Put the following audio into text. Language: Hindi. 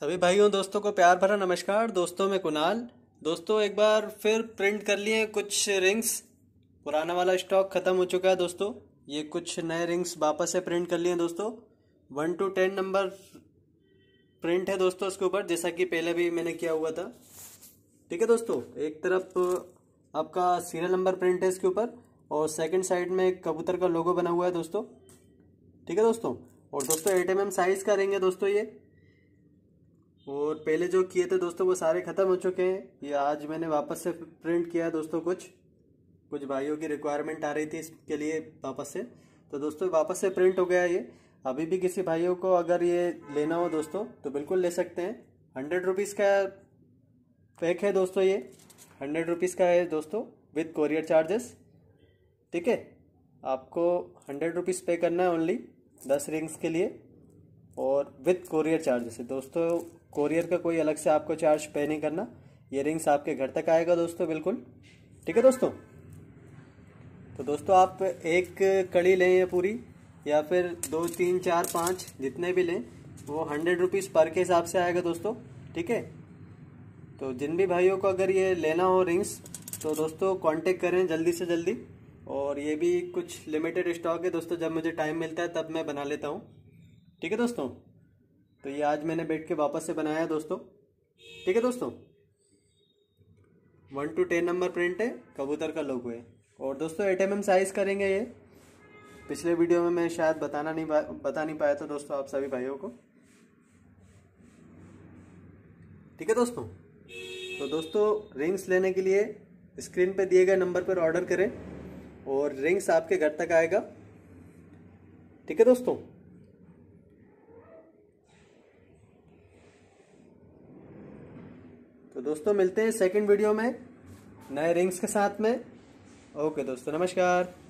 सभी भाइयों दोस्तों को प्यार भरा नमस्कार दोस्तों में कुणाल दोस्तों एक बार फिर प्रिंट कर लिए कुछ रिंग्स पुराना वाला स्टॉक ख़त्म हो चुका है दोस्तों ये कुछ नए रिंग्स वापस से प्रिंट कर लिए दोस्तों one two ten number print है दोस्तों उसके ऊपर जैसा कि पहले भी मैंने किया हुआ था ठीक है दोस्तों एक तरफ आपका सीरियल नंबर प्रिंट है इसके ऊपर और सेकंड साइड में एक कबूतर का लोगो बना हुआ है दोस्तों ठीक है दोस्तों और दोस्तों एट एम साइज़ का रिंग है दोस्तों ये और पहले जो किए थे दोस्तों वो सारे ख़त्म हो चुके हैं ये आज मैंने वापस से प्रिंट किया दोस्तों कुछ कुछ भाइयों की रिक्वायरमेंट आ रही थी इसके लिए वापस से तो दोस्तों वापस से प्रिंट हो गया ये अभी भी किसी भाइयों को अगर ये लेना हो दोस्तों तो बिल्कुल ले सकते हैं हंड्रेड रुपीज़ का पैक है दोस्तों ये हंड्रेड रुपीज़ का है दोस्तों विथ कोरियर चार्जेस ठीक है आपको हंड्रेड रुपीज़ पे करना है ओनली दस रिंग्स के लिए और विथ कोरियर चार्जेस है दोस्तों कोरियर का कोई अलग से आपको चार्ज पे नहीं करना ये रिंग्स आपके घर तक आएगा दोस्तों बिल्कुल ठीक है दोस्तों तो दोस्तों आप एक कड़ी लें या पूरी या फिर दो तीन चार पाँच जितने भी लें वो हंड्रेड रुपीज़ पर के हिसाब से आएगा दोस्तों ठीक है तो जिन भी भाइयों को अगर ये लेना हो रिंग्स तो दोस्तों कांटेक्ट करें जल्दी से जल्दी और ये भी कुछ लिमिटेड स्टॉक है दोस्तों जब मुझे टाइम मिलता है तब मैं बना लेता हूँ ठीक है दोस्तों तो ये आज मैंने बैठ के वापस से बनाया दोस्तों ठीक है दोस्तों one two ten number print है कबूतर का लोगो है और दोस्तों एट एम साइज़ करेंगे ये पिछले वीडियो में मैं शायद बताना नहीं बता नहीं पाया था दोस्तों आप सभी भाइयों को ठीक है दोस्तों तो दोस्तों रिंग्स लेने के लिए स्क्रीन पे दिए गए नंबर पर ऑर्डर करें और रिंग्स आपके घर तक आएगा ठीक है दोस्तों तो दोस्तों मिलते हैं सेकंड वीडियो में नए रिंग्स के साथ में ओके दोस्तों नमस्कार